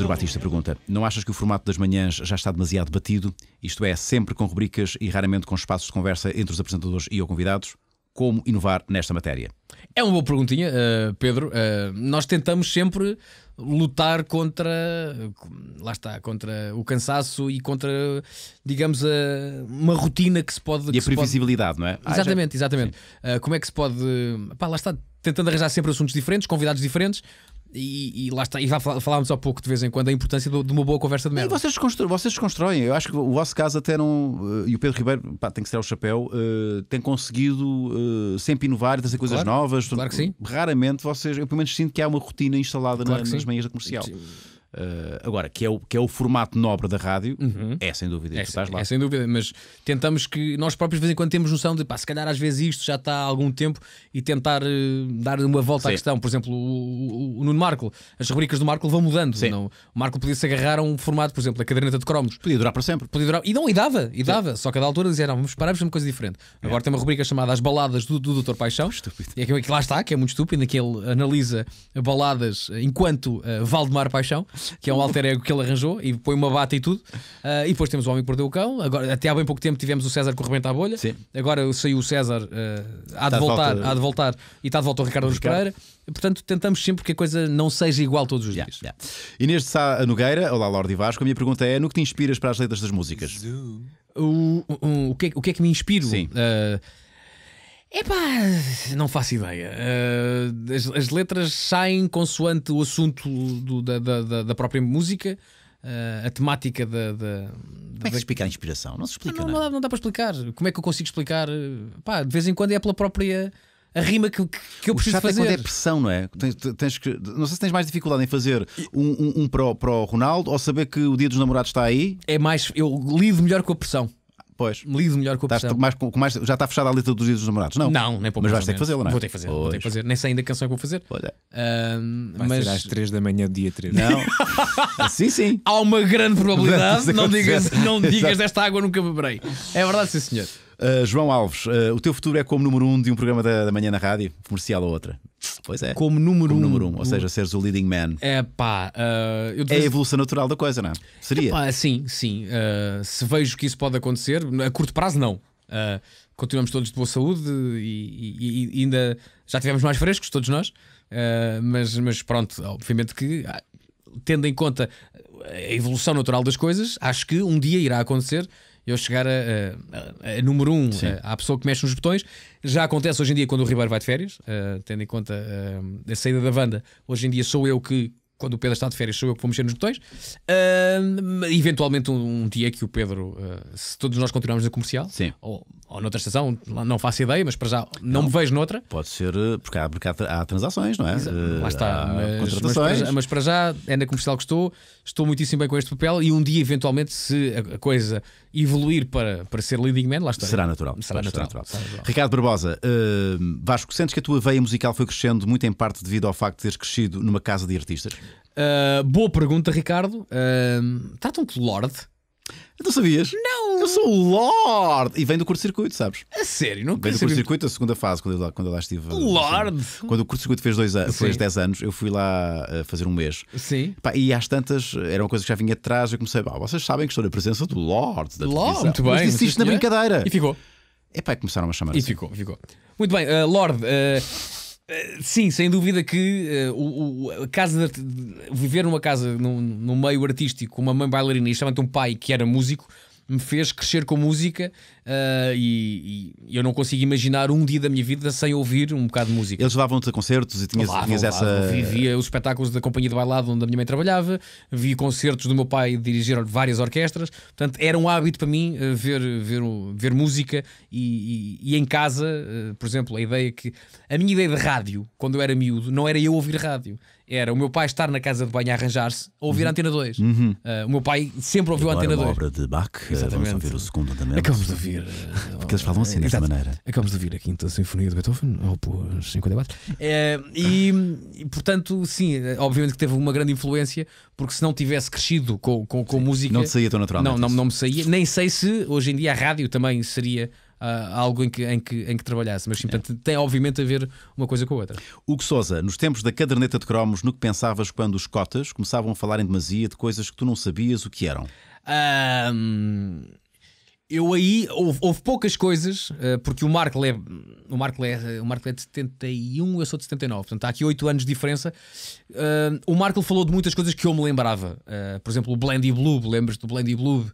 Pedro Batista pergunta: Não achas que o formato das manhãs já está demasiado batido? Isto é, sempre com rubricas e raramente com espaços de conversa entre os apresentadores e ou convidados? Como inovar nesta matéria? É uma boa perguntinha, eh, Pedro. Eh, nós tentamos sempre lutar contra, lá está, contra o cansaço e contra, digamos, eh, uma rotina que se pode. E a previsibilidade, pode... não é? Ah, exatamente, exatamente. como é que se pode. Pá, lá está, tentando arranjar sempre assuntos diferentes, convidados diferentes. E, e, lá está, e falámos há pouco de vez em quando a importância de uma boa conversa de merda. E vocês, vocês constroem, eu acho que o vosso caso até não. Eh, e o Pedro Ribeiro, pá, tem que ser o chapéu, uh, tem conseguido uh, sempre inovar e trazer coisas claro, novas. Claro que sim. Raramente vocês, eu pelo menos sinto que há uma rotina instalada claro na, nas manhãs da comercial. Sim. Uh, agora, que é, o, que é o formato nobre da rádio, uhum. é sem dúvida. É, estás é, lá. é sem dúvida, mas tentamos que nós próprios, de vez em quando, temos noção de pá, se calhar às vezes isto já está há algum tempo e tentar uh, dar uma volta Sim. à questão. Por exemplo, o, o, o Nuno Marco, as rubricas do Marco vão mudando. Não? O Marco podia se agarrar a um formato, por exemplo, a caderneta de cromos. Podia durar para sempre. Podia durar, e não, e dava, e dava. Só que a da altura dizia, não, vamos parar, vamos uma coisa diferente. É. Agora tem uma rubrica chamada As Baladas do, do Dr. Paixão. Estúpido. E que lá está, que é muito estúpido, em que ele analisa baladas enquanto uh, Valdemar Paixão que é um alter ego que ele arranjou e põe uma bata e tudo. Uh, e depois temos o Homem que Perdeu o Cão. Agora, até há bem pouco tempo tivemos o César que rebenta a bolha. Sim. Agora saiu o César, uh, há, tá de voltar, volta... há de voltar e está de volta o Ricardo dos Pereira. Portanto, tentamos sempre que a coisa não seja igual todos os yeah, dias. Yeah. Inês de Sá Nogueira, olá Lorde Vasco, a minha pergunta é: no que te inspiras para as letras das músicas? O, o, o, que, é, o que é que me inspiro? Sim. Uh, Epá, não faço ideia. Uh, as, as, letras saem consoante o assunto do, da, da, da, própria música, uh, a temática da. da como é que se explica a inspiração? Não se explica. Ah, não, é? não, dá, não dá para explicar. Como é que eu consigo explicar? Pá, de vez em quando é pela própria a rima que, que eu o chato fazer. É quando é pressão, não é? Tens, tens, que, não sei se tens mais dificuldade em fazer um, um, um para o Ronaldo ou saber que o dia dos namorados está aí. É mais, eu lido melhor com a pressão. Pois. Lido melhor com a pressão. Mais, com, mais, já está fechada a letra dos dias dos namorados? Não. Não, nem pouco. Mas vais ter que fazê-la, não é? Vou ter que fazer. Vou ter que fazer. Nem sei ainda a canção é que vou fazer. Olha. Uh, Vai mas... ser às 3 da manhã do dia 3. Não. sim, sim. Há uma grande probabilidade. não digas, não digas desta água nunca beberei. É verdade, sim, senhor. Uh, João Alves, uh, o teu futuro é como número um de um programa da, da manhã na rádio, comercial ou outra. Pois é. Como número como um. número um, ou seja, seres o leading man. É pá. Uh, É a evolução natural da coisa, não? É? Seria? Epá, sim, sim. se vejo que isso pode acontecer, a curto prazo, não. continuamos todos de boa saúde e, e, e, ainda já tivemos mais frescos, todos nós. mas, mas pronto, obviamente que ah, tendo em conta a evolução natural das coisas, acho que um dia irá acontecer eu chegar a, a, a número um, a, à pessoa que mexe nos botões. Já acontece hoje em dia quando o Ribeiro vai de férias, uh, tendo em conta uh, a saída da banda. Hoje em dia sou eu que quando o Pedro está de férias, sou eu que vou mexer nos botões. Uh, eventualmente, um, um, dia que o Pedro, uh, se todos nós continuarmos na comercial, Sim. Ou, ou noutra estação, não faço ideia, mas para já não, não me vejo noutra. Pode ser, ah, porque há, porque há, há transações, não é? Exa Lá ah, está, há mas, mas para, já, mas, para já, é na comercial que estou, estou muitíssimo bem com este papel e um dia, eventualmente, se a coisa evoluir para, para ser leading man, lá está. Será natural. Será, natural. natural. Será natural. Ricardo Barbosa, uh, Vasco, sentes que a tua veia musical foi crescendo muito em parte devido ao facto de teres crescido numa casa de artistas? Ah, boa pergunta, Ricardo. Uh, ah, Tratam-te tá de Lorde? Não sabias? Não! Eu sou o Lorde! E vem do curto-circuito, sabes? A sério, não Vem do curto-circuito, a segunda fase, quando eu lá, quando eu lá estive. Lorde! Assim, quando o curto-circuito fez 10 anos, eu fui lá ah, fazer um mês. Sim. Pá, e às tantas, era uma coisa que já vinha atrás, eu comecei, pá, vocês sabem que estou na presença do Lorde. Da Lorde, muito bem. Mas disse na brincadeira. E ficou. É pá, começaram a chamar E assim. ficou, ficou. Muito bem, uh, Lorde, uh, eh, sim, sem dúvida que uh, o, o casa de, viver numa casa num, num meio artístico, uma mãe bailarina e justamente um pai que era músico, me fez crescer com música Uh, e, e, eu não consigo imaginar um dia da minha vida sem ouvir um bocado de música. Eles levavam-te a concertos e tinhas, levavam, tinhas essa. via os espetáculos da Companhia de Bailado onde a minha mãe trabalhava, vi concertos do meu pai dirigir várias orquestras. Portanto, era um hábito para mim uh, ver, ver, ver música e, e, e em casa, uh, por exemplo, a ideia que. A minha ideia de rádio, quando eu era miúdo, não era eu ouvir rádio era o meu pai estar na casa de banho a arranjar-se a ouvir uhum. a Antena 2. Uhum. Uh, o meu pai sempre ouviu a Antena 2. obra de Bach, eh, Exatamente. vamos ouvir o segundo andamento. Acabamos de ouvir ouvir. Eh, porque eles falam assim, dessa maneira. Acabamos de ouvir a Quinta Sinfonia de Beethoven, ou Opus 54. É, e, e, portanto, sim, eh, obviamente que teve uma grande influência, porque se não tivesse crescido com, com, com música. Não te saía tão naturalmente. Não, não, não me saía. Nem sei se hoje em dia a rádio também seria. Uh, algo em que, em, que, em que trabalhasse. Mas sim, é. portanto, tem obviamente a ver uma coisa com a outra. Hugo Souza, nos tempos da caderneta de cromos, no que pensavas quando os cotas começavam a falar em demasia de coisas que tu não sabias o que eram? Um eu aí houve, houve poucas coisas, eh, porque o Markle é, o Marco é, o Marco é de 71, eu sou de 79, portanto há aqui 8 anos de diferença. Uh, o Markle falou de muitas coisas que eu me lembrava, uh, por exemplo, o Blendy Blue, lembras do Blendy Blue?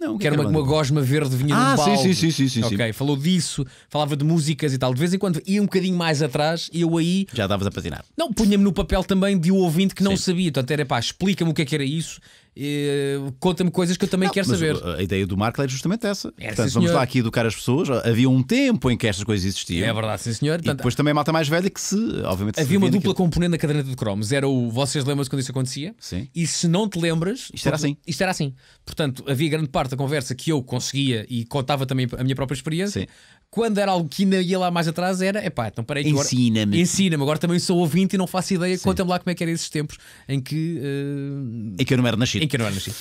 Não, que, é que era, era uma, é uma, gosma verde vinha ah, de um balde. Sim, sim, sim, sim, sim. Ok, falou disso, falava de músicas e tal. De vez em quando ia um bocadinho mais atrás e eu aí. Já davas a patinar. Não, punha-me no papel também de um ouvinte que não sim. sabia. Portanto, era pá, explica-me o que é que era isso conta-me coisas que eu também não, quero saber. A ideia do Marco é justamente essa. É, Portanto, vamos senhor. lá aqui educar as pessoas. Havia um tempo em que estas coisas existiam. É verdade, sim, senhor. Portanto, e depois também a malta mais velha que se, obviamente, Havia se uma dupla componente na caderneta de cromos. Era o vocês lembram-se quando isso acontecia? Sim. E se não te lembras. Isto era assim. Isto era assim. Portanto, havia grande parte da conversa que eu conseguia e contava também a minha própria experiência. Sim. Quando era algo que ainda ia lá mais atrás, era epá, então peraí, ensina-me. Ensina-me. Agora também sou ouvinte e não faço ideia. Conta-me lá como é que eram esses tempos em que. Uh... Em que eu não era nascido. Em que eu não era nascido.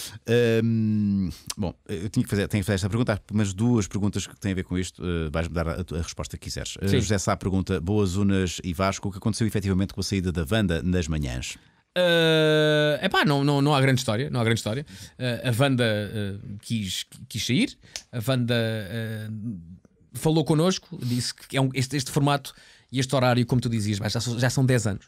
Um, bom, eu tinha que, fazer, tenho que fazer esta pergunta. mas duas perguntas que têm a ver com isto. Uh, eh, vais me dar a, a resposta que quiseres. Eh, Sim. José Sá pergunta: Boas Unas e Vasco, o que aconteceu efetivamente com a saída da Wanda nas manhãs? É uh, pá, não, não, não há grande história. Não há grande história. Uh, a Wanda uh, quis, quis sair, a Wanda falou connosco, disse que é um, este, este, formato e este horário, como tu dizias, já, já são 10 anos.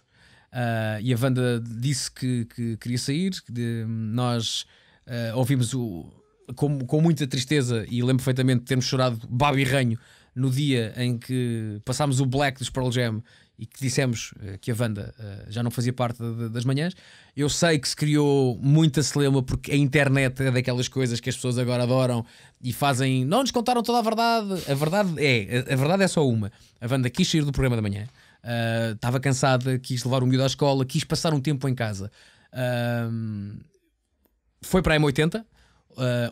Uh, e a Wanda disse que, que queria sair, de, nós uh, ouvimos o, com, com muita tristeza e lembro perfeitamente de termos chorado babo e ranho no dia em que passámos o black dos Pearl Jam e que dissemos uh, que a banda uh, eh, já não fazia parte de, das manhãs. Eu sei que se criou muita celema porque a internet é daquelas coisas que as pessoas agora adoram e fazem. Não nos contaram toda a verdade. A verdade é, a, a verdade é só uma. A banda quis sair do programa da manhã, eh, estava uh, cansada, quis levar o miúdo à escola, quis passar um tempo em casa. foi para a M80,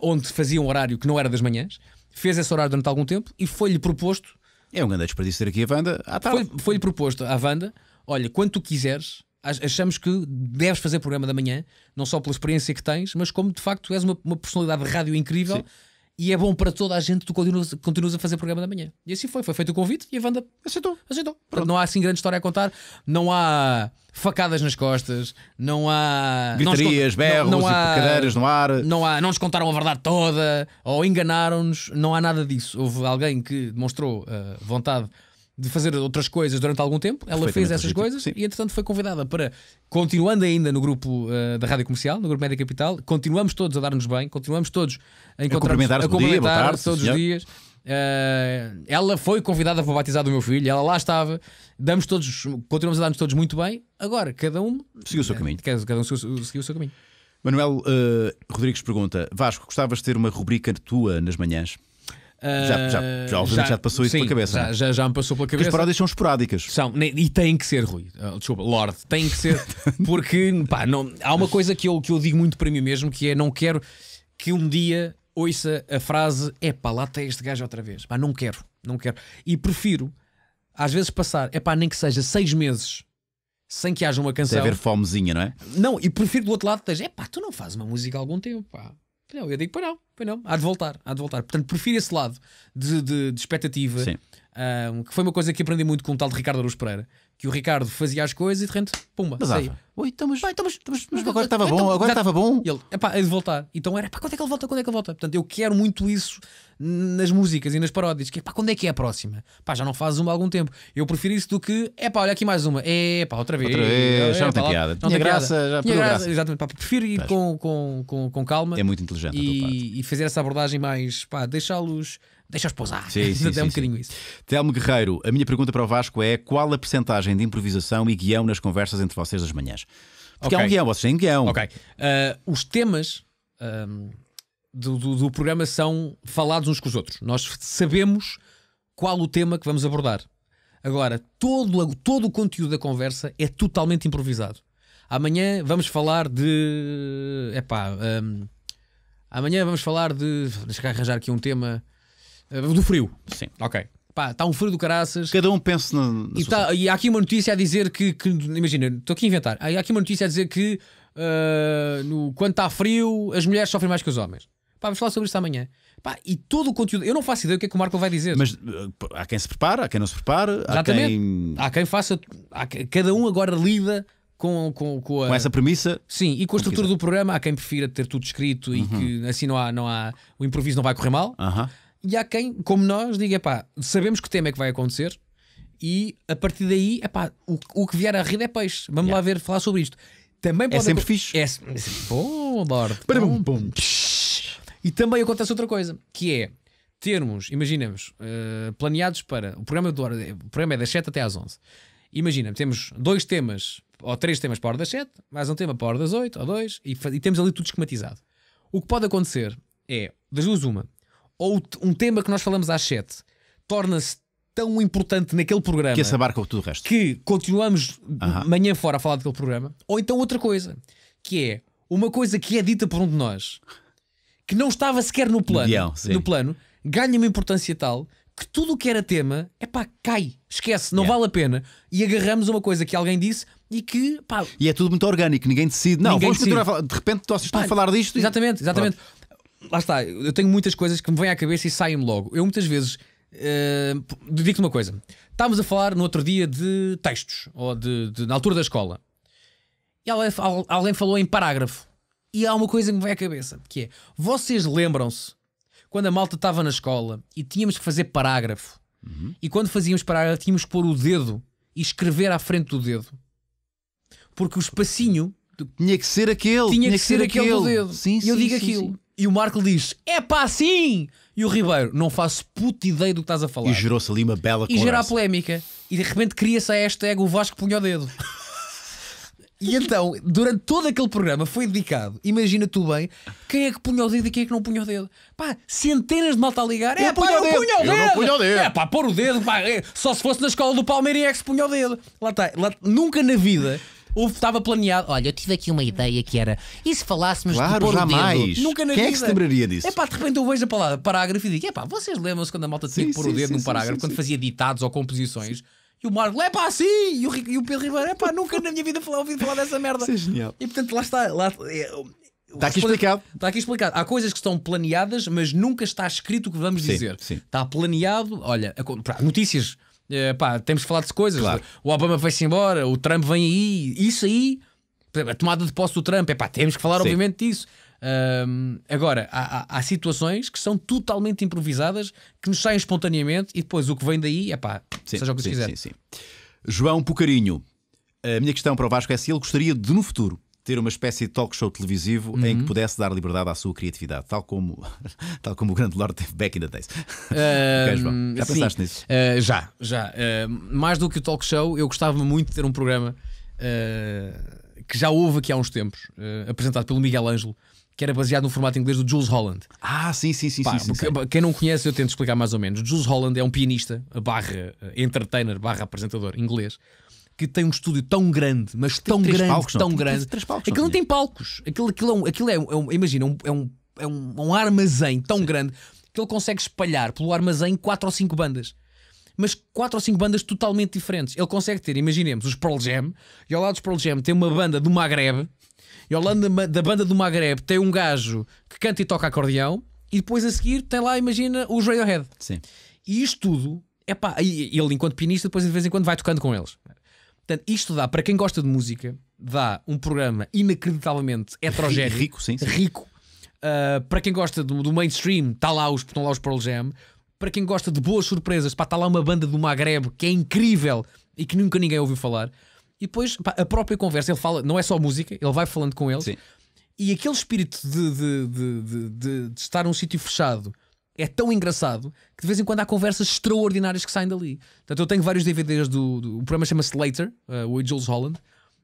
onde fazia um horário que não era das manhãs fez esse horário durante algum tempo e foi-lhe proposto. É um grande desperdício ter aqui a Wanda à tarde. Foi-lhe foi proposto à Wanda: olha, quando tu quiseres, achamos que deves fazer programa da manhã, não só pela experiência que tens, mas como de facto és uma, uma personalidade de rádio incrível. Sim e é bom para toda a gente, tu continuas, continuas a fazer programa da manhã. E assim foi, foi feito o convite e a Wanda aceitou, aceitou. Pronto, não há assim grande história a contar, não há facadas nas costas, não há gritarias, berros não, não há, e cadeiras no ar, não há, não nos contaram a verdade toda ou enganaram-nos, não há nada disso. Houve alguém que demonstrou uh, vontade de fazer outras coisas durante algum tempo. Ela fez essas legítimo. coisas Sim. e, entretanto, foi convidada para, continuando ainda no grupo uh, da Rádio Comercial, no grupo Média Capital, continuamos todos a dar-nos bem, continuamos todos a encontrar a cumprimentar todos senhor. os dias. Uh, ela foi convidada para o batizado do meu filho, ela lá estava, damos todos, continuamos a dar-nos todos muito bem. Agora, cada um seguiu o seu eh, caminho. Cada um seguiu o seu caminho. Manuel uh, Rodrigues pergunta: Vasco, gostavas de ter uma rubrica tua nas manhãs? já, já, ah, já, já, te passou isso sim, pela cabeça. Já, é? já, já, me passou pela cabeça. Porque as paródias são esporádicas. São, e têm que ser, Rui. Lord ah, desculpa, Lorde, têm que ser. porque pá, não, há uma coisa que eu, que eu digo muito para mim mesmo que é: não quero que um dia ouça a frase é pá, lá tem este gajo outra vez. Pá, não quero, não quero. E prefiro, às vezes, passar, é pá, nem que seja seis meses sem que haja uma canção. Deve haver fomezinha, não é? Não, e prefiro do outro lado que esteja, é pá, tu não fazes uma música há algum tempo, pá. Não, eu digo para não, para não, há de voltar, há de voltar. Portanto, prefiro esse lado de, de, de expectativa, um, ah, que foi uma coisa que aprendi muito com o tal de Ricardo Aruz Pereira, que o Ricardo fazia as coisas e de repente, pumba, mas, aí Oi, estamos, Pai, estamos, estamos, mas agora então, estava bom, agora estava bom. E ele, epá, é de voltar. Então era, pá, quando é que ele volta, quando é que ele volta? Portanto, eu quero muito isso nas músicas e nas paródias, que é, pá, quando é que é a próxima? Pá, já não fazes uma há algum tempo. Eu prefiro isso do que, é olha aqui mais uma, é epá, outra vez. Outra vez, é, já não tem piada. Não tem graça, já graça. Exatamente, pá, prefiro ir com, com, com, com, calma. É muito inteligente e, e fazer essa abordagem mais, pá, deixá-los deixa-os pousar. Sim, sim, é um sim, bocadinho isso. Telmo Guerreiro, a minha pergunta para o Vasco é qual a percentagem de improvisação e guião nas conversas entre vocês das manhãs. Porque okay. há um guião, vocês têm guião. Ok. Uh, os temas do, do, do, programa são falados uns com os outros. Nós sabemos qual o tema que vamos abordar. Agora, todo, todo o conteúdo da conversa é totalmente improvisado. Amanhã vamos falar de. Epá, um, amanhã vamos falar de. Deixa me arranjar aqui um tema. Ah, do frio. Sim. Ok. Pá, está um frio do caraças. Cada um pensa na. na e, tá, e, há aqui uma notícia a dizer que. que imagina, estou aqui a inventar. Há aqui uma notícia a dizer que uh, no, quando está frio as mulheres sofrem mais que os homens. Pá, vamos falar sobre isso amanhã. Pá, e todo o conteúdo. Eu não faço ideia do que é que o Marco vai dizer. Mas uh, há quem se prepara, há quem não se prepara, Exatamente. há quem. Há quem faça. Há, cada um agora lida com, com, com, a, com, essa premissa. Sim, e com a estrutura quiser. do programa. Há quem prefira ter tudo escrito uhum. e que assim não há, não há. O improviso não vai correr mal. Uhum. E há quem, como nós, diga: pá, sabemos que tema é que vai acontecer, e a partir daí, epá, o, o que vier à rede é peixe. Vamos yeah. lá ver, falar sobre isto. Também é pode é, é sempre fixe. É, é bom, Lorde. Bom. Bom. E também acontece outra coisa, que é termos, imaginemos, uh, planeados para. O programa, do, é, o programa é das 7 até às 11. Imagina, temos dois temas, ou três temas para a hora das 7, mais um tema para a hora das 8, ou dois, e, e temos ali tudo esquematizado. O que pode acontecer é, das duas, uma, ou um tema que nós falamos às 7 torna-se tão importante naquele programa que essa barca tudo o resto que continuamos uhum. manhã fora a falar daquele programa, ou então outra coisa que é uma coisa que é dita por um de nós que não estava sequer no plano, no plano ganha uma importância tal que tudo o que era tema é pá, cai, esquece, não yeah. vale a pena. E agarramos uma coisa que alguém disse e que pá. E é tudo muito orgânico, ninguém decide. Não, ninguém vamos decide. continuar a falar. De repente, vocês estão a falar disto. Exatamente, e... exatamente. Pronto lá está, eu tenho muitas coisas que me vêm à cabeça e saem-me logo. Eu muitas vezes uh, digo-te uma coisa: estávamos a falar no outro dia de textos, ou de, de na altura da escola, e alguém, alguém falou em parágrafo. E há uma coisa que me vem à cabeça, que é: vocês lembram-se quando a malta estava na escola e tínhamos que fazer parágrafo, uhum. e quando fazíamos parágrafo tínhamos que pôr o dedo e escrever à frente do dedo, porque o espacinho tinha que ser aquele, tinha, tinha que, ser, aquele, aquele do dedo. Sim, e eu digo sim, aquilo. E o Marco diz: é pá, sim! E o Ribeiro, não faço puta ideia do que estás a falar. E gerou-se ali uma bela E gerou a polémica. E de repente cria-se a hashtag o Vasco punha o dedo. e então, durante todo aquele programa foi dedicado, imagina tu bem, quem é que punha o dedo e quem é que não punha o dedo. Pá, centenas de malta a ligar. É eu é pá, eu dedo. punha o dedo. Eu não punha o dedo. É pá, pôr o dedo. Pá, é, só se fosse na escola do Palmeiras é que se punha o dedo. Lá está. Lá, nunca na vida estava planeado. Olha, eu tive aqui uma ideia que era. E se falássemos claro, de pôr jamais. o dedo? Nunca na Quem vida. é que se lembraria disso? É pá, de repente eu vejo a palavra parágrafo e digo: é pá, vocês lembram-se quando a malta tinha sim, que pôr sim, o dedo sim, num parágrafo, quando fazia ditados ou composições? E o Marco, é pá, sim! E o, e o Pedro Ribeiro, é pá, nunca na minha vida ouvi falar dessa merda. Isso é genial. E portanto, lá está. Lá, é, Está aqui explicado. Está aqui explicado. Há coisas que estão planeadas, mas nunca está escrito o que vamos dizer. Está planeado. Olha, notícias. É, pá, temos falado de coisas. Claro. O Obama vai-se embora, o Trump vem aí, isso aí, a tomada de posse do Trump, é pá, temos que falar Sim. obviamente disso. Um, agora, há, há, há, situações que são totalmente improvisadas, que nos saem espontaneamente e depois o que vem daí é pá, sim, seja o que sim, quiser. Sim, sim. João Pucarinho, a minha questão para o Vasco é se ele gostaria de, no futuro, ter uma espécie de talk show televisivo uhum. em que uhum. pudesse dar liberdade à sua criatividade, tal como, tal como o grande Lord teve back in the days. Uh, okay, já pensaste sim. nisso? Uh, já, já. Uh, mais do que o talk show, eu gostava muito de ter um programa ah, que já houve aqui há uns tempos, apresentado pelo Miguel Ângelo, que era baseado no formato inglês do Jules Holland. Ah, sim, sim, sim. Pá, sim, sim, sim. Quem não conhece, eu tento explicar mais ou menos. Jules Holland é um pianista, barra entertainer, barra apresentador inglês, que tem um estúdio tão grande, mas tão grande, palcos, tão não. grande. Três palcos, aquilo não tem palcos. Aquilo, aquilo é, um, aquilo é, um, é imagina, um, é, um, é um, armazém tão Sim. grande que ele consegue espalhar pelo armazém quatro ou cinco bandas. Mas quatro ou cinco bandas totalmente diferentes. Ele consegue ter, imaginemos, os Pearl Jam, e ao lado dos Pearl Jam tem uma banda do Maghreb, e ao lado da banda do Maghreb tem um gajo que canta e toca acordeão, e depois a seguir tem lá, imagina, os Radiohead. Sim. E isto tudo, é pá, ele enquanto pianista, depois de vez em quando vai tocando com eles. Portanto, isto dá, para quem gosta de música, dá um programa inacreditavelmente heterogéneo. Rico, sim. sim. Rico. Uh, para quem gosta do, do mainstream, está lá os, estão lá os Pearl Jam. Para quem gosta de boas surpresas, está lá uma banda do Maghreb que é incrível e que nunca ninguém ouviu falar. E depois, pá, a própria conversa, ele fala, não é só música, ele vai falando com eles. Sim. E aquele espírito de, de, de, de estar num sítio fechado é tão engraçado que de vez em quando há conversas extraordinárias que saem dali. Portanto, eu tenho vários DVDs do. do o programa chama-se Later, uh, eh, o Jules Holland.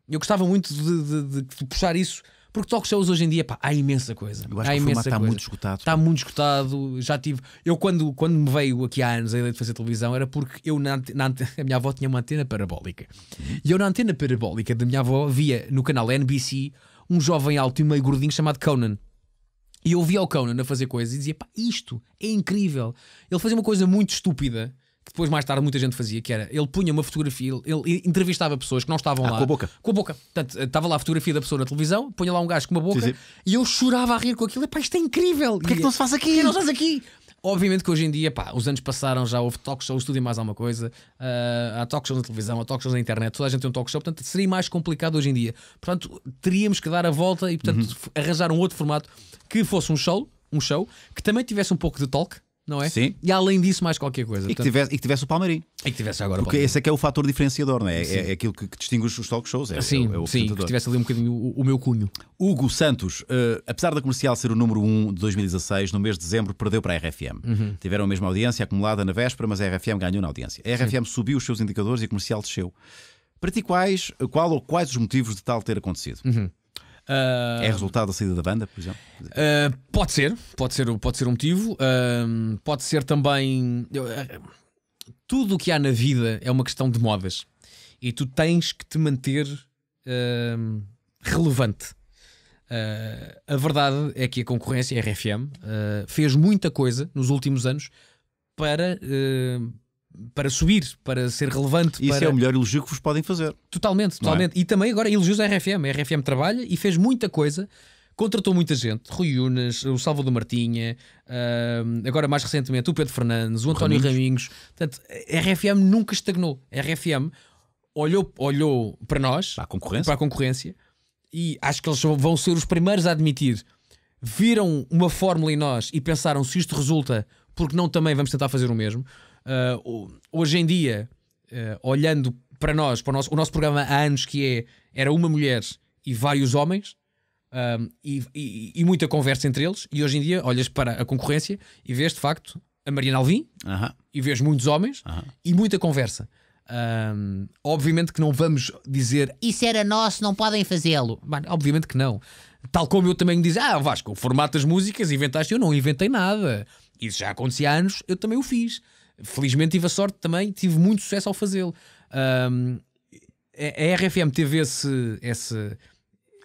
Eu gostava muito de, de, de, puxar isso, porque talk shows hoje em dia pá, há imensa coisa. Eu acho há que o está coisa. muito escutado. Está muito escutado. Já tive. Eu, quando, quando me veio aqui há anos a ideia de fazer televisão, era porque eu na, na a minha avó tinha uma antena parabólica. Uhum. E eu, na antena parabólica da minha avó, via no canal NBC um jovem alto e meio gordinho chamado Conan. E eu via o Conan a fazer coisas e dizia: pá, isto é incrível. Ele fazia uma coisa muito estúpida que depois mais tarde muita gente fazia, que era ele punha uma fotografia, ele entrevistava pessoas que não estavam ah, lá. Com a boca. Com a boca. Portanto, eh, estava lá a fotografia da pessoa na televisão, punha lá um gajo com uma boca sim, sim. e eu chorava a rir com aquilo. e pá isto é incrível! Porquê é que não se faz aqui? Porquê é não se faz aqui? Obviamente que hoje em dia, pá, os anos passaram, já houve talk show, estudem mais alguma coisa, uh, há talk shows na televisão, há talk shows na internet, toda a gente tem um talk show, portanto seria mais complicado hoje em dia. Portanto, teríamos que dar a volta e, portanto, uhum. arranjar um outro formato que fosse um show, um show, que também tivesse um pouco de talk, não é? Sim. E além disso, mais qualquer coisa. E que, Portanto, tivesse, e que tivesse o Palmeirim. E que tivesse agora Porque o esse é que é o fator diferenciador, não é? É, é aquilo que, que distingue os talk shows. É, é sim, é, é sim, que tivesse ali um bocadinho o, o meu cunho. Hugo Santos, uh, apesar da comercial ser o número 1 de 2016, no mês de dezembro perdeu para a RFM. Uhum. Tiveram a mesma audiência acumulada na véspera, mas a RFM ganhou na audiência. A RFM sim. subiu os seus indicadores e a comercial desceu. Para ti, quais, qual ou quais os motivos de tal ter acontecido? Uhum. Uh, é ah, resultado da saída da banda, por exemplo? Uh, pode ser, pode ser, pode ser um motivo. Uh, pode ser também. tudo o que há na vida é uma questão de modas e tu tens que te manter relevante. a verdade é que a concorrência, a RFM, fez muita coisa nos últimos anos para para subir, para ser relevante. Isso para... é o melhor elogio que vos podem fazer. Totalmente, é? totalmente. É? E também agora elogios a RFM. A RFM trabalha e fez muita coisa. Contratou muita gente, Rui Unas, o Salvador Martinha, uh, agora mais recentemente o Pedro Fernandes, o António Raminhos. Raminhos. Portanto, a RFM nunca estagnou. A RFM olhou, olhou para nós, para a concorrência, para a concorrência e acho que eles vão ser os primeiros a admitir. Viram uma fórmula em nós e pensaram se isto resulta, porque não também vamos tentar fazer o mesmo uh, hoje em dia, uh, olhando para nós, para o nosso, o nosso programa há anos que é, era uma mulher e vários homens, ah, e, e, e, muita conversa entre eles, e hoje em dia olhas para a concorrência e vês de facto a Mariana Alvim, uh -huh. e vês muitos homens, -huh. e muita conversa. Um, obviamente que não vamos dizer isso era nosso, não podem fazê-lo. Obviamente que não. Tal como eu também dizia, ah, Vasco, o formato das músicas inventaste, eu não inventei nada. Isso já acontecia há anos, eu também o fiz felizmente tive a sorte também, tive muito sucesso ao fazê-lo. Um, a RFM teve esse, esse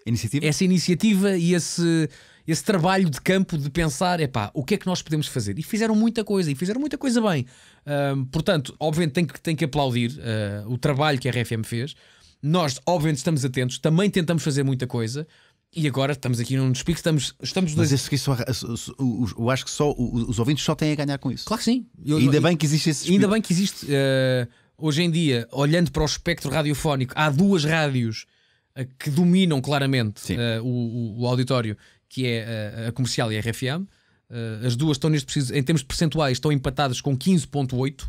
iniciativa? essa iniciativa e esse, esse trabalho de campo de pensar epá, o que é que nós podemos fazer? E fizeram muita coisa, e fizeram muita coisa bem. Um, portanto, obviamente tem que, tem que aplaudir uh, o trabalho que a RFM fez. Nós, obviamente, estamos atentos, também tentamos fazer muita coisa. E agora estamos aqui num despique, estamos, estamos dois. Mas esse, isso, eu acho que só os ouvintes só têm a ganhar com isso. Claro que sim. Eu, ainda eu, bem que existe esse. Ainda bem que existe. Uh, hoje em dia, olhando para o espectro radiofónico, há duas rádios uh, que dominam claramente uh, o, o, auditório, que é a comercial e a RFM. as duas estão neste preciso, em termos percentuais, estão empatadas com 15,8%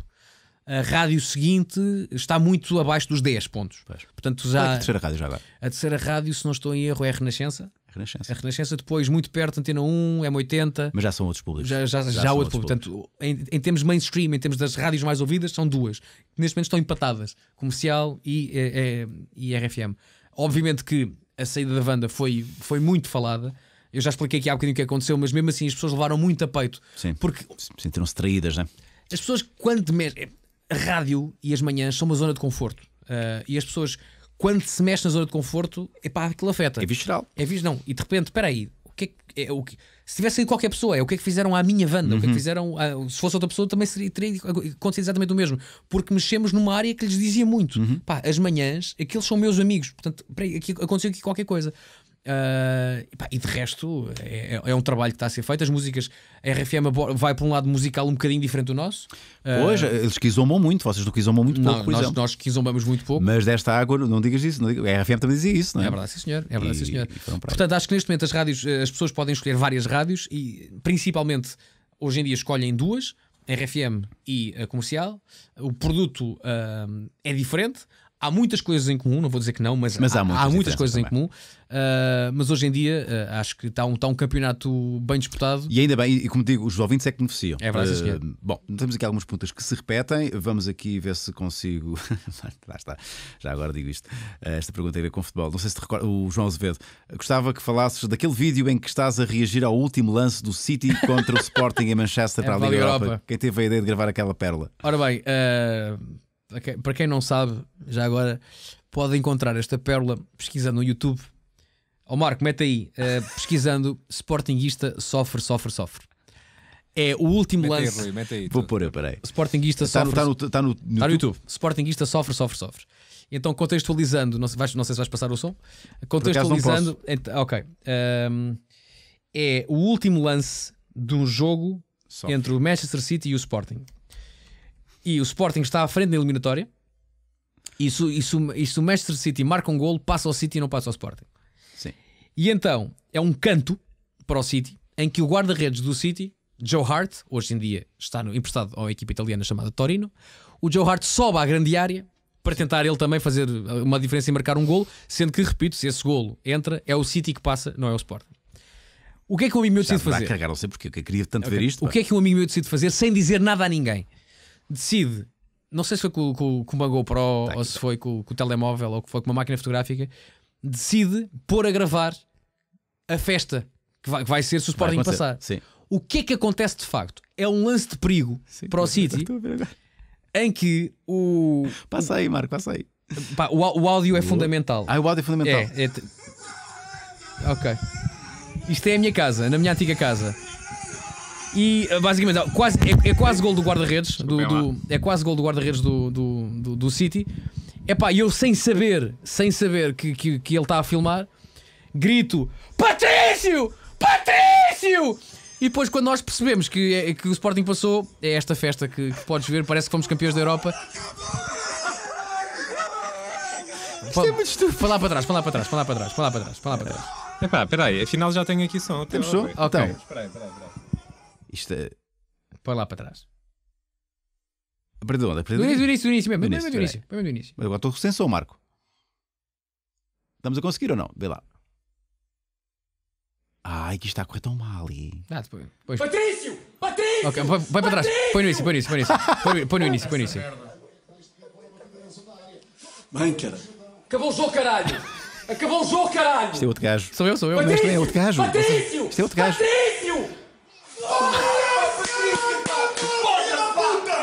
a rádio seguinte está muito abaixo dos 10 pontos. Pois. Portanto, já, é a terceira rádio já agora? A terceira rádio, se não estou em erro, é a Renascença. Renascença. A Renascença, depois muito perto, Antena 1, M80. Mas já são outros públicos. Já, já, já, já outro público. Portanto, em, em, termos mainstream, em termos das rádios mais ouvidas, são duas. Neste momento estão empatadas: comercial e, eh, eh, e RFM. Obviamente que a saída da banda foi, foi muito falada. Eu já expliquei aqui há bocadinho o que aconteceu, mas mesmo assim as pessoas levaram muito a peito. Sim. Porque. Sentiram-se traídas, não é? As pessoas, quando a rádio e as manhãs são uma zona de conforto. Uh, e as pessoas, quando se mexe na zona de conforto, é pá, aquilo afeta. É visceral. É visceral. Não. E de repente, espera aí, o que é É, o que se tivesse sido qualquer pessoa, é o que é que fizeram à minha banda, uhum. o que é que uhum. fizeram. Ah, se fosse outra pessoa, também seria, teria acontecido exatamente o mesmo. Porque mexemos numa área que lhes dizia muito. Uhum. Pá, as manhãs, aqueles são meus amigos, portanto, peraí, aqui, aconteceu aqui qualquer coisa. Uh, ah, e, pá, e, de resto, é, é, é, um trabalho que está a ser feito. As músicas, a RFM vai para um lado musical um bocadinho diferente do nosso. Ah, pois, uh, eles quizombam muito, vocês do quizombam muito não, pouco, por nós, exemplo. Nós muito pouco. Mas desta água, não digas isso, não digas, a RFM também dizia isso, não é? É verdade, sim senhor. É verdade, e, sim, senhor. Portanto, acho que neste momento as rádios, eh, as pessoas podem escolher várias rádios e principalmente hoje em dia escolhem duas. RFM e a comercial, o produto uh, é diferente, Há muitas coisas em comum, não vou dizer que não, mas, mas há, há, muitas, há muitas coisas também. em comum. Uh, mas hoje em dia uh, acho que está um, está um campeonato bem disputado. E ainda bem, e como digo, os ouvintes é que beneficiam. É verdade, uh, Bom, temos aqui algumas perguntas que se repetem. Vamos aqui ver se consigo. Lá está, já agora digo isto. esta pergunta tem a ver com futebol. Não sei se te recorda, o João Azevedo. Gostava que falasses daquele vídeo em que estás a reagir ao último lance do City contra o Sporting em Manchester é para a é Liga Europa. Europa. Quem teve a ideia de gravar aquela pérola? Ora bem, para quem não sabe, já agora pode encontrar esta pérola pesquisando no YouTube. Ó oh, Marco, mete aí, uh, pesquisando Sportinguista sofre, sofre, sofre. É o último mete lance. Aí, Rui, mete aí, Vou pôr, eu peraí. Sportinguista tá, sofre. Está no, tá no, no, tá no, YouTube. Sportinguista sofre, sofre, sofre. Então, contextualizando, não sei, vais, não sei se vais passar o som. Contextualizando, então, ok. Um, é o último lance de um jogo sofre. entre o Manchester City e o Sporting e o Sporting está à frente na eliminatória. E se, e, se, e se o Manchester City marca um golo, passa ao City e não passa ao Sporting. Sim. E então é um canto para o City em que o guarda-redes do City, Joe Hart, hoje em dia está no, emprestado a uma equipa italiana chamada Torino, o Joe Hart sobe à grande área para tentar ele também fazer uma diferença e marcar um golo, sendo que, repito, se esse golo entra, é o City que passa, não é o Sporting. O que é que um amigo meu decide fazer? Cagar, não sei porque eu queria tanto okay. ver isto. O pá. que é que um amigo meu decide fazer sem dizer nada a ninguém? decide, não sei se foi com, com, com uma GoPro tá ou se foi com, com o telemóvel ou foi com uma máquina fotográfica, decide pôr a gravar a festa que vai, que vai ser se o Sporting passar. Sim. O que é que acontece de facto? É um lance de perigo Sim, para o City em que o. Passa aí, Marco, passa aí. Pá, o, o áudio é fundamental. Ah, o áudio é fundamental. É, é... ok. Isto é a minha casa, na minha antiga casa. E eh, basicamente quase, é, é quase gol do guarda-redes. Do, do, é quase gol do guarda-redes do, do, do, do City. E eu sem saber, sem saber que, que, que ele está a filmar, grito: Patrício! Patrício! E depois, quando nós percebemos que, é, que o Sporting passou, é esta festa que, que podes ver, parece que fomos campeões da Europa. Isto é muito estúpido. Para lá para trás, falar lá para trás, falar lá para trás, para lá para trás, para lá para trás. Epá, peraí, afinal já tenho aqui som. Temos som? Ok. Espera aí, espera aí. Isto é. Põe lá para trás. Aprende onde? Aprende do início, do início, do início mesmo. Do início, do início, do início. Mas agora estou sem som, Marco. Estamos a conseguir ou não? Vê lá. Ai, que isto está a correr tão mal. E... Ah, depois, depois... Patrício! Patrício! Ok, vai, vai para trás. Põe no início, põe no início, põe no início. Põe, no início, põe no início. Bem, cara. Acabou o jogo, caralho! Acabou o jogo, caralho! Isto é outro gajo. Sou eu, sou eu. Patrício! Este é outro gajo. Patrício! Isto é outro gajo. Patrício!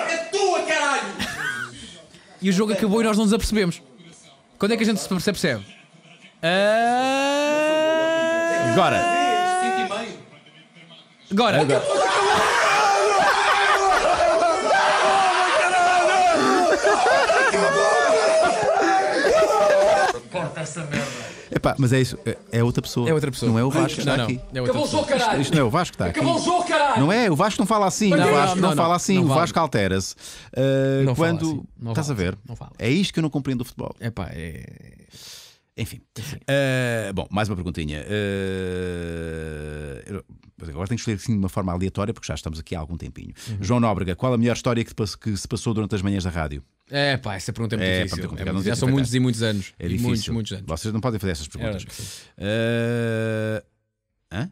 É tua, caralho! E o jogo acabou é e nós não nos apercebemos. Quando é que a gente se percebe? Ah... Agora. Agora. Agora. Corta essa merda. Epá, mas é isso, é, é outra pessoa. É outra pessoa. Não é o Vasco que está não, aqui. Não, é Acabou o caralho. Isto, isto, não é o Vasco que está aqui. Acabou o caralho. Não é, o Vasco não fala assim. Não, o Vasco não, fala assim, o Vasco assim. altera-se. Uh, quando. Assim. Estás a assim. ver? É isto que eu não compreendo do futebol. Epá, é. Enfim. Uh, bom, mais uma perguntinha. Uh, agora tenho que escolher assim de uma forma aleatória, porque já estamos aqui há algum tempinho. Uhum. João Nóbrega, qual a melhor história que, que se passou durante as manhãs da rádio? É, pá, essa pergunta é muito é, difícil. É, já são é muitos e muitos anos. É difícil. Muitos, muitos anos. Vocês não podem fazer essas é perguntas. Uh... Hã?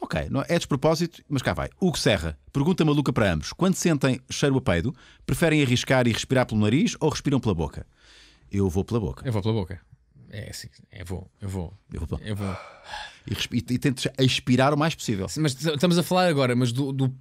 Ok, não, é despropósito, mas cá vai. Hugo Serra, pergunta maluca para ambos. Quando sentem cheiro a peido, preferem arriscar e respirar pelo nariz ou respiram pela boca? Eu vou pela boca. Eu vou pela boca. É assim, eu é vou, eu vou. Eu vou. Pela... Eu vou. Ah, e, e, tento expirar o mais possível. Mas estamos a falar agora, mas do, do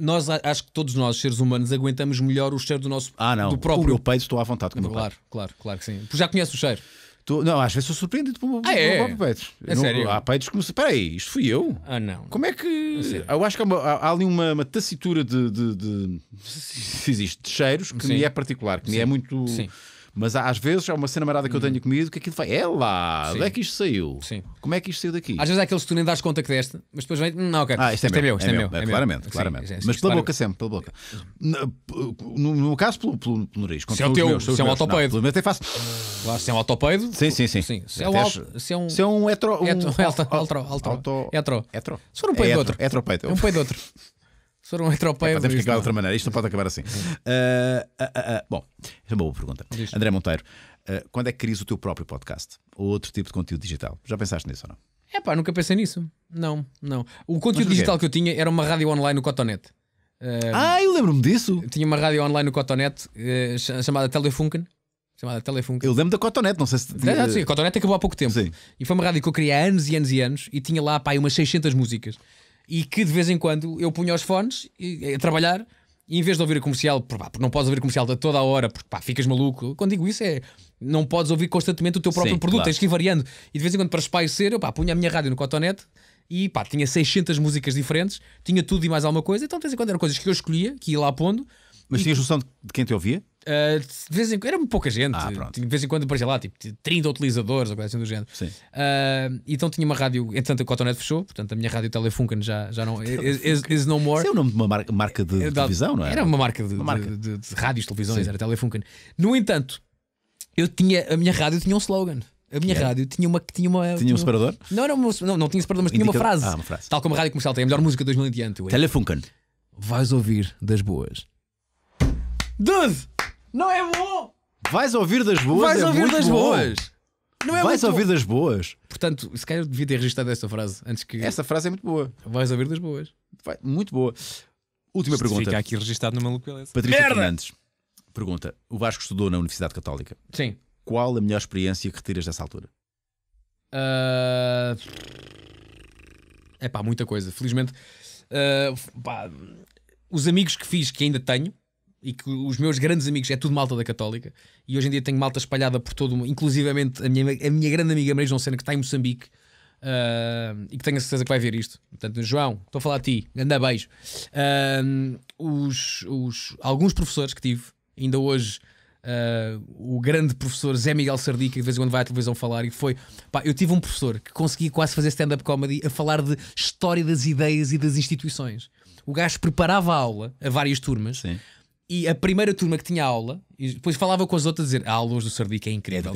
nós acho que todos nós, seres humanos, aguentamos melhor o cheiro do nosso ah, não. Do próprio. O peito estou à vontade com o meu Claro, peito. claro, claro que sim. Porque já conhece o cheiro. Tu, não, às vezes sou surpreendido pelo ah, é? próprio peito. É não, sério? Há peitos que me. Espera aí, isto fui eu? Ah, não. Como é que. É eu acho que há, uma, há ali uma, uma tacitura de, de, de, Se existe, de cheiros que sim. me é particular, que sim. me é muito. Sim mas às vezes é uma cena marada que eu tenho hum. comido que aquilo vai, é lá, onde é que isto saiu? Sim. Como é que isto saiu daqui? Às vezes é aqueles que tu nem dás conta que deste, mas depois vem, não, hum, ok. Ah, isto é, é meu, isto é, meu. É, é, é, é meu. claramente, claramente. Sim, mas pela claro. boca sempre, pela boca. No, no caso, pelo, pelo, pelo nariz. Se é o teu, se é um autopeido. Claro, se é um autopeido. Sim, sim, sim. sim. Se, é um, se é um. Se é hetero. Um... Hetero. Hetero. Se for um peido de outro. um peido de outro. Foram um atropelo. É, temos que acabar de outra maneira. Isto não pode acabar assim. Uh, uh, uh, bom, esta é uma boa pergunta. Diz. André Monteiro, ah, quando é que crias o teu próprio podcast? Ou outro tipo de conteúdo digital? Já pensaste nisso ou não? É pá, nunca pensei nisso. Não, não. O conteúdo digital que eu tinha era uma rádio online no Cotonete. ah, ah eu lembro-me disso. Tinha uma rádio online no Cotonete eh, chamada Telefunken chamada Telefunken. Eu lembro da Cotonet, não sei se. Ah, sim, a Cotonet acabou há pouco tempo. Sim. E foi uma rádio que eu criei há anos e anos e anos e tinha lá pá, umas 600 músicas e que de vez em quando eu punha os fones e, a trabalhar e em vez de ouvir a comercial, porque, não podes ouvir comercial de toda a hora, porque pá, ficas maluco. Quando digo isso é não podes ouvir constantemente o teu próprio Sim, produto, claro. tens que ir variando. E de vez em quando, para espairecer, eu pá, punha a minha rádio no cotonete e pá, tinha 600 músicas diferentes, tinha tudo e mais alguma coisa. Então, de vez em quando, eram coisas que eu escolhia, que ia lá pondo. Mas e... tinhas noção de quem te ouvia? Uh, de vez em quando, era pouca gente, ah, de vez em quando aparecia lá tipo 30 utilizadores ou coisa assim do género. Uh, então tinha uma rádio, entretanto a Cotonet fechou, portanto a minha rádio Telefunken já, já não is, is, is no more. Isso é o nome de uma marca, marca de, é, televisão, não é? Era uma marca de, uma marca. de, de, de rádios, televisões, Sim. era Telefunken. No entanto, eu tinha, a minha rádio tinha um slogan. A minha rádio tinha uma tinha uma. Tinha, tinha um separador? Não, não, não, não tinha separador, mas Indica... tinha uma frase, ah, uma frase. Tal como a rádio comercial tem a melhor música de 2000 e diante. É. Telefunken. Vais ouvir das boas. Dude! Não é bom! Vais ouvir das boas? Vais é ouvir das bom. boas! Não é Vais ouvir das boas? Portanto, se calhar eu devia ter registrado esta frase antes que. Essa frase é muito boa. Vais ouvir das boas. Vai, muito boa. Última Isto pergunta. Fica aqui registado numa localização. Patrícia Merda! Fernandes pergunta: O Vasco estudou na Universidade Católica. Sim. Qual a melhor experiência que retiras dessa altura? Uh... Ah, é pá, muita coisa. Felizmente, uh... pá, os amigos que fiz, que ainda tenho, e que os meus grandes amigos é tudo malta da Católica e hoje em dia tenho malta espalhada por todo o inclusivamente a minha, a minha grande amiga Maria João Sena que está em Moçambique uh, e que tenho a certeza que vai ver isto portanto João, estou a falar a ti, anda beijo uh, os, os, alguns professores que tive ainda hoje uh, o grande professor Zé Miguel Sardica que de vez em quando vai à televisão falar e foi, pá, eu tive um professor que conseguia quase fazer stand-up comedy a falar de história das ideias e das instituições o gajo preparava a aula a várias turmas Sim e a primeira turma que tinha aula e depois falava com as outras a dizer: ah, a luz do Sardico é incrível.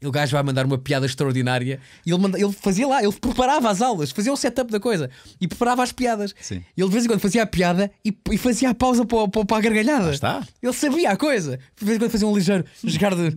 É o gajo vai mandar uma piada extraordinária. E ele, manda, ele fazia lá, ele preparava as aulas, fazia o setup da coisa e preparava as piadas. Sim. Ele de vez em quando fazia a piada e, e fazia a pausa para, para, para a gargalhada. Ah, está. Ele sabia a coisa. De vez em quando fazia um ligeiro jogar de.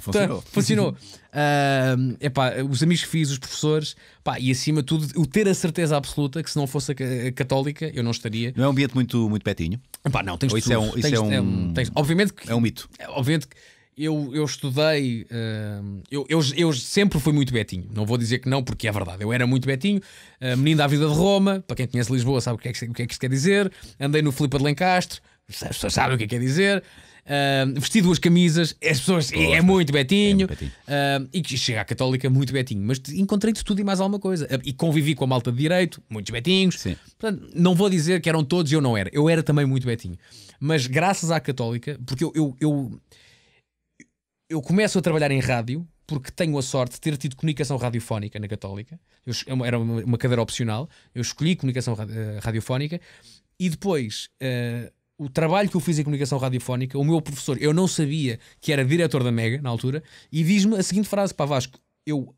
funcionou. funcionou. Uh, epá, os amigos que fiz, os professores, pá, e acima de tudo, o ter a certeza absoluta que se não fosse a católica, eu não estaria. Não é um ambiente muito, muito petinho? Epá, não, tens Ou isso é tudo. É um, isso é um, obviamente que, é um mito muito. É obviamente que eu, eu estudei, uh, eu, eu, eu, sempre fui muito betinho. Não vou dizer que não, porque é verdade. Eu era muito betinho, uh, menino da vida de Roma. Para quem conhece Lisboa, sabe o que é que, o que, é que isso quer dizer. Andei no Filipe de Lencastre, as pessoas sabem o que é que quer dizer uh, vestir duas camisas, as pessoas é, é Gosto. é muito betinho, é betinho. Uh, e que chega à católica muito betinho, mas encontrei tudo e mais alguma coisa. Ah, e convivi com a malta de direito, muitos betinhos. Sim. Portanto, não vou dizer que eram todos e eu não era. Eu era também muito betinho. Mas graças à católica, porque eu, eu, eu, eu começo a trabalhar em rádio porque tenho a sorte de ter tido comunicação radiofónica na Católica. Eu, é era uma, uma cadeira opcional. Eu escolhi comunicação eh, radiofónica e depois uh, o trabalho que eu fiz em comunicação radiofónica, o meu professor, eu não sabia que era diretor da Mega na altura, e diz-me a seguinte frase: Pá, Vasco, eu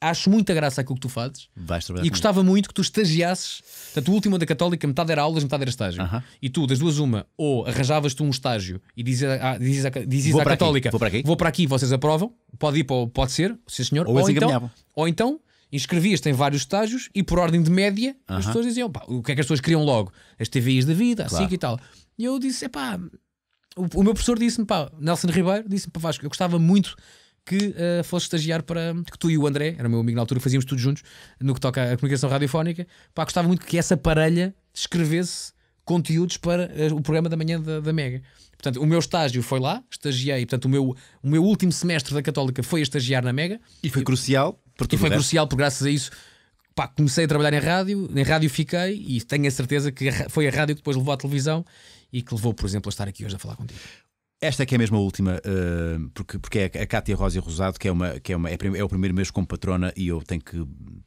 acho muita graça aquilo que tu fazes e gostava muito que tu estagiasses. Portanto, o último da Católica, metade era aulas, metade era estágio. Uh -huh. E tu, das duas, uma, ou arranjavas-te um estágio e dizes, a, dizes, dizes vou à Católica: aqui. Vou para aqui, vou para aqui, vocês aprovam, pode ir, para, pode ser, sim senhor, ou, ou então, ou então inscrevias-te em vários estágios e por ordem de média uh -huh. as pessoas diziam: pá, o que é que as pessoas queriam logo? As TVIs da vida, claro. assim e tal. E eu disse: é o, o meu professor disse-me, pá, Nelson Ribeiro, disse-me, pá, Vasco, eu gostava muito que uh, fosse estagiar para que tu e o André, era meu amigo na altura, fazíamos tudo juntos no que toca à comunicação radiofónica. Pá, gostava muito que essa parelha escrevesse conteúdos para uh, o programa da manhã da, da, Mega. Portanto, o meu estágio foi lá, estagiei, portanto, o meu, o meu último semestre da Católica foi a estagiar na Mega. E foi crucial. E foi crucial, porque graças a isso pá, comecei a trabalhar em rádio, em rádio fiquei e tenho a certeza que foi a rádio que depois levou à televisão e que levou, por exemplo, a estar aqui hoje a falar contigo? Esta é que é a mesma última, eh, porque, porque é a Cátia Rosa e Rosado, que é, uma, que é, uma, é, é, o primeiro mês como patrona e eu tenho que,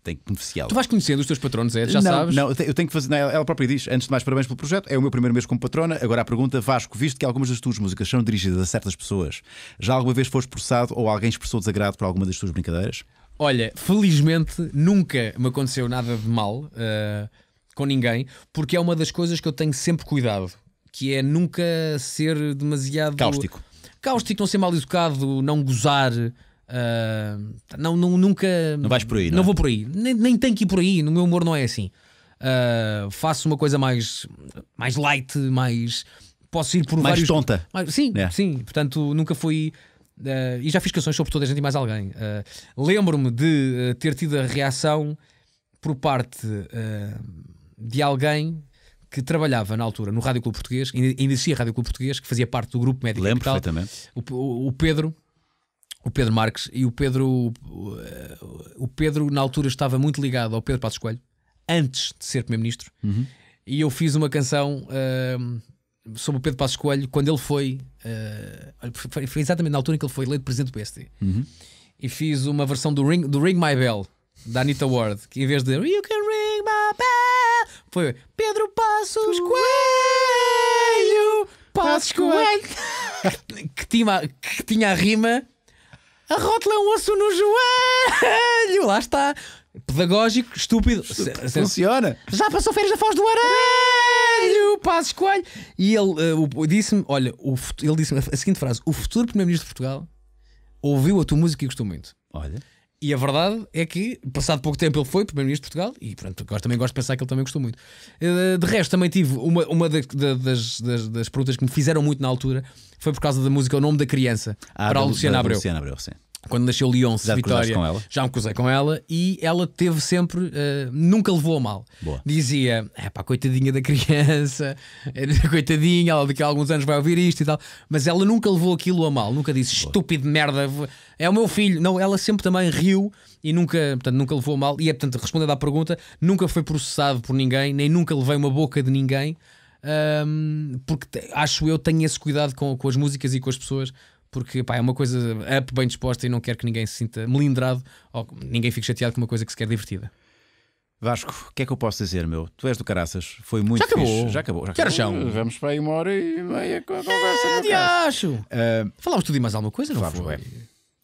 tenho que beneficiá-la. Tu vais conhecendo os teus patronos, é? Já não, sabes? Não, eu tenho que fazer. Não, ela própria diz: antes de mais, parabéns pelo projeto, é o meu primeiro mês como patrona. Agora a pergunta, Vasco, visto que algumas das tuas músicas são dirigidas a certas pessoas, já alguma vez foste processado ou alguém expressou desagrado por alguma das tuas brincadeiras? Olha, felizmente nunca me aconteceu nada de mal uh, com ninguém, porque é uma das coisas que eu tenho sempre cuidado que é nunca ser demasiado cáustico, cáustico, não ser mal educado, não gozar. Uh, não, não, nunca. Não vais por aí, não, não é? vou por aí. Nem, nem tenho que ir por aí. No meu humor não é assim. Uh, faço uma coisa mais, mais light, mais. Posso ir por mais vários... tonta. Mais... Sim, é. sim. Portanto, nunca fui. Uh, e já fiz canções sobre toda a gente e mais alguém. Lembro-me de ter tido a reação por parte de alguém que trabalhava na altura no Rádio Clube Português, inicia Rádio Clube Português, que fazia parte do grupo médico Lembro Capital. perfeitamente. O, o, Pedro, o Pedro Marques e o Pedro, o Pedro na altura estava muito ligado ao Pedro Passos Coelho, antes de ser primeiro-ministro. Uhum. E eu fiz uma canção uh, sobre o Pedro Passos Coelho quando ele foi, uh, foi exatamente na altura em que ele foi eleito presidente do PSD. Uhum. E fiz uma versão do Ring, do Ring My Bell da Anita Ward, que em vez de You Can Ring My Bell foi Pedro Passos Coelho! Passos Coelho! que, tinha, que tinha a rima. A rótula é um osso no joelho! Lá está! Pedagógico, estúpido. estúpido. Funciona! Já passou férias da Foz do Arelho! Passos Coelho! E ele uh, disse-me: olha, o, ele disse-me a seguinte frase: o futuro Primeiro-Ministro de Portugal ouviu a tua música e gostou muito. Olha. E a verdade é que, passado pouco tempo, ele foi Primeiro-Ministro de Portugal e, pronto, agora também gosto de pensar que ele também gostou muito. Eh, de resto, também tive uma, uma das, das, das perguntas que me fizeram muito na altura foi por causa da música O Nome da Criança, ah, para a Luciana Abreu. Luciana Abreu, sim quando nasceu Leonce já Vitória, com ela? já me cruzei com ela e ela teve sempre, uh, nunca levou a mal. Boa. Dizia, é pá, coitadinha da criança, é coitadinha, ela daqui a alguns anos vai ouvir isto e tal, mas ela nunca levou aquilo a mal, nunca disse estúpido merda, é o meu filho. Não, ela sempre também riu e nunca, portanto, nunca levou a mal. E é, portanto, respondendo à pergunta, nunca foi processado por ninguém, nem nunca levei uma boca de ninguém, um, porque acho eu tenho esse cuidado com, com as músicas e com as pessoas porque pá, é uma coisa up, bem disposta e não quero que ninguém se sinta melindrado ou ninguém fique chateado com uma coisa que se quer é divertida. Vasco, o que é que eu posso dizer, meu? Tu és do Caraças, foi muito já acabou. Fixe. Já acabou. Já que acabou. Vamos para aí uma hora e meia com a ah, conversa. É, de acho. Uh, ah, Falámos tudo e mais alguma coisa, não Fábio, foi? É.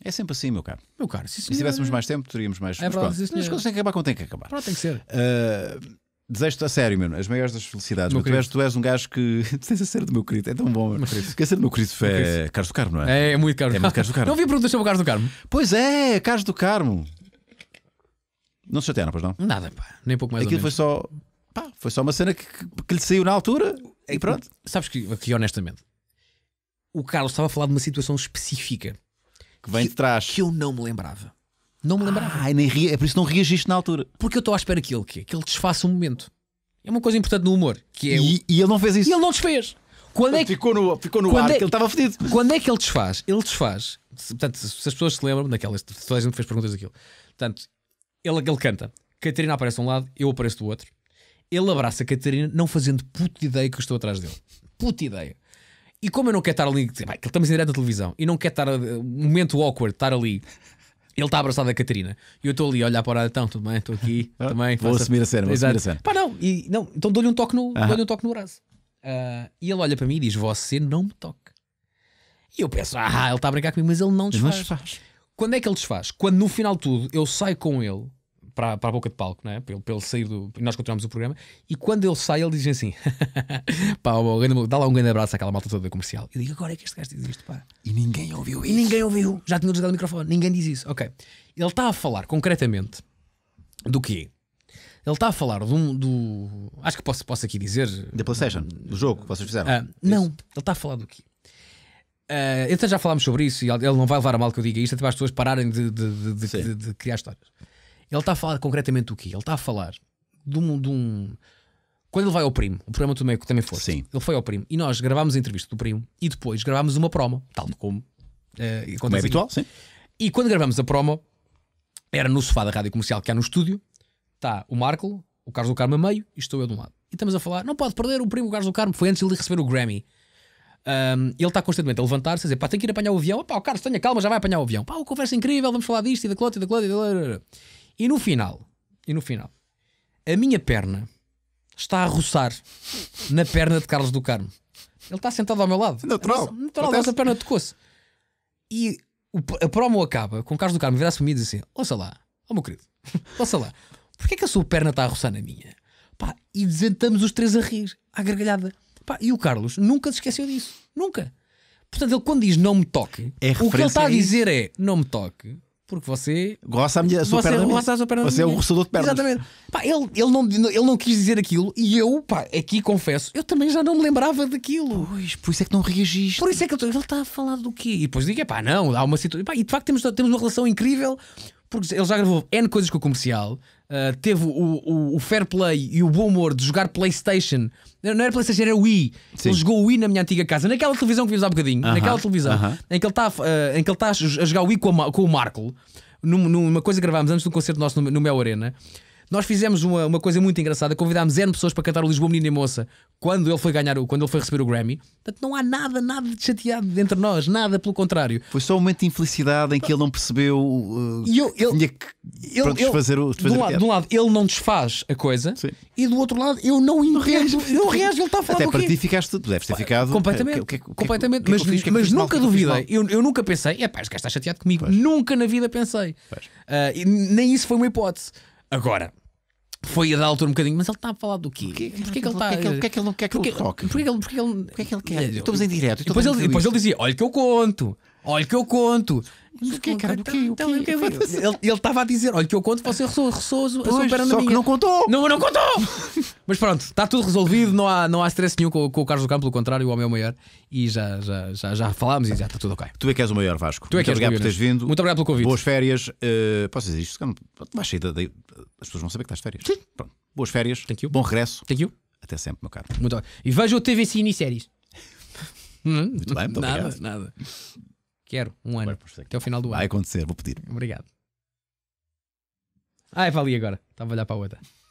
é. sempre assim, meu caro. Meu caro, se, se tivéssemos mais tempo, teríamos mais. É, Mas, pronto, as coisas têm que acabar quando têm que acabar. Pronto, tem que ser. Uh, Desejo-te a sério, meu, as maiores das felicidades. Tu és, tu és, um gajo que. Tu tens a ser do meu querido, é tão bom. Quer ser do meu querido é Carlos do Carmo, não é? É, é muito Carmo. É muito Carlos do Carmo. não vi perguntas sobre o Carlos do Carmo. Pois é, Carlos do Carmo. Não se chatearam, pois não? Nada, pá, nem pouco mais Aquilo foi só. Pá, foi só uma cena que, que, que lhe saiu na altura e pronto. Sabes que, honestamente, o Carlos estava a falar de uma situação específica que vem de trás que eu não me lembrava. Não me lembrava. nem é por isso que não reagiste na altura. Porque eu estou à espera que ele, que, ele desfaça um momento. É uma coisa importante no humor. Que é e, o... e ele não fez isso. E ele não desfez. Quando é que... Ficou no, ficou no quando ar é... que ele estava fedido. Quando é que ele desfaz? Ele desfaz. Portanto, se as pessoas se lembram daquelas, toda a gente fez perguntas daquilo. Portanto, ele, ele canta. Catarina aparece de um lado, eu apareço do outro. Ele abraça a Catarina, não fazendo puta ideia que eu estou atrás dele. Puta ideia. E como eu não quero estar ali, tipo, que estamos em direto na televisão, e não quero estar, eh, um momento awkward, estar ali ele está abraçado a Catarina. E eu estou ali a olhar para o então, tudo bem, estou aqui, ah, também. Vou assumir a cena, vou assumir a cena. Pá, não, e, não então dou-lhe um toque no, uh -huh. um toque no braço. Uh, e ele olha para mim e diz: Você não me toca. E eu penso: Ah, ele está a brincar comigo, mas ele não desfaz. Ele não desfaz. Quando é que ele desfaz? Quando no final de tudo eu saio com ele para, para a boca de palco, não é? Pelo, pelo sair do. Nós continuamos o programa. E quando ele sai, ele diz assim: pá, dá lá um grande abraço àquela malta toda comercial. E digo: agora é que este gajo diz isto, pá. E ninguém ouviu isso. E ninguém ouviu. Já tinha desligado o microfone. Ninguém diz isso. Ok. Ele está a falar concretamente do quê? Ele está a falar do do. Acho que posso, posso aqui dizer. Da PlayStation, do jogo que vocês fizeram. Ah, não, ele está a falar do quê? Uh, então já falámos sobre isso e ele não vai levar a mal que eu diga isto, até para as pessoas pararem de, de, de, de criar histórias. Ele está a falar concretamente do quê? Ele está a falar de um, de um. Quando ele vai ao primo, o programa que também foi. Sim. Ele foi ao primo e nós gravámos a entrevista do primo e depois gravámos uma promo, tal como, uh, como é habitual, sim. E quando gravámos a promo, era no sofá da rádio comercial que há no estúdio, está o Marco, o Carlos do Carmo a meio e estou eu de um lado. E estamos a falar, não pode perder o primo Carlos do Carmo, foi antes de ele receber o Grammy. Um, ele está constantemente a levantar-se a dizer: pá, tem que ir apanhar o avião. Pá, o Carlos, tenha calma, já vai apanhar o avião. Pá, uma conversa é incrível, vamos falar disto e daquilo e daquilo. E, daquilo. E no final, e no final, a minha perna está a roçar na perna de Carlos do Carmo. Ele está sentado ao meu lado. Natural. A natural, a nossa perna tocou-se. E o, a promo acaba com o Carlos do Carmo virar-se para mim e dizer assim: Ouça lá, ó oh, meu querido, ouça lá, porquê é que a sua perna está a roçar na minha? Pá, e desentamos os três a rir, à gargalhada. Pá, e o Carlos nunca se esqueceu disso. Nunca. Portanto, ele quando diz não me toque, é o que ele está a dizer é não me toque, porque você gosta a minha super você, da Você é o roçador de pernas. Exatamente. Pá, ele, ele, não, ele não quis dizer aquilo e eu, pá, aqui confesso, eu também já não me lembrava daquilo. Pois, por isso é que não reagiste. Por isso é que ele está a falar do quê? E depois digo, pá, não, há uma situação. E, e de facto temos, temos uma relação incrível, porque ele já gravou N coisas com o comercial, ah, teve o, o, o, fair play e o bom humor de jogar PlayStation. Não, era PlayStation, era Wii. Sim. Ele jogou Wii na minha antiga casa, naquela televisão que vimos há bocadinho, uh -huh. naquela televisão, uh -huh. em que ele está uh, ah, tá a jogar Wii com, a, com o Marco, numa coisa que gravámos antes do concerto nosso no, no Mel Arena. Nós fizemos uma, uma coisa muito engraçada, convidámos N pessoas para cantar o Lisboa Menina e Moça quando ele foi ganhar, o, quando ele foi receber o Grammy. Portanto, não há nada, nada de chateado entre nós, nada, pelo contrário. Foi só um momento de infelicidade em que ele não percebeu uh, e eu, tinha que ele, pronto, desfazer o. de, um lado, de um lado, ele não desfaz a coisa Sim. e do outro lado, eu não reajo, reajo ele está a falar Até para ti ficaste, tu deves ter ficado. Completamente, completamente. mas fiz, é mas nunca duvidei, eu, eu, nunca pensei, é pá, este gajo está chateado comigo. Pois. Nunca na vida pensei. Uh, nem isso foi uma hipótese. Agora, foi a dar altura um bocadinho, mas ele está a falar do quê? Porquê, que ele está. Porquê que ele não quer que ele toque? Porquê que ele quer? Estamos em direto. Depois ele, depois ele dizia: Olha que eu conto. Olha que eu conto. Mas o que, é cara? Então, o que, então, que, ele estava a dizer: olha, que eu conto, você ressou, ressou a sua perna Só minha. que não contou! Não, não contou! Mas pronto, está tudo resolvido, não há, não há stress nenhum com, com o Carlos do Campo, pelo contrário, o homem é o maior. E já, já, já, já falámos e já está tudo ok. Tu é que és o maior, Vasco. Tu é que Muito és obrigado por teres vindo. Muito obrigado pelo convite. Boas férias. Uh, posso dizer isto? Vais sair daí. As pessoas vão saber que estás de férias. Sim. Pronto. Boas férias. Thank you. Bom regresso. Thank you. Até sempre, meu caro. Muito E veja o TVC Cineséries. Muito bem, muito nada, obrigado. Nada, nada. Quero um ano. Até o final do ano. Vai acontecer, vou pedir. Obrigado. Ah, é para agora. Estava a olhar para a outra.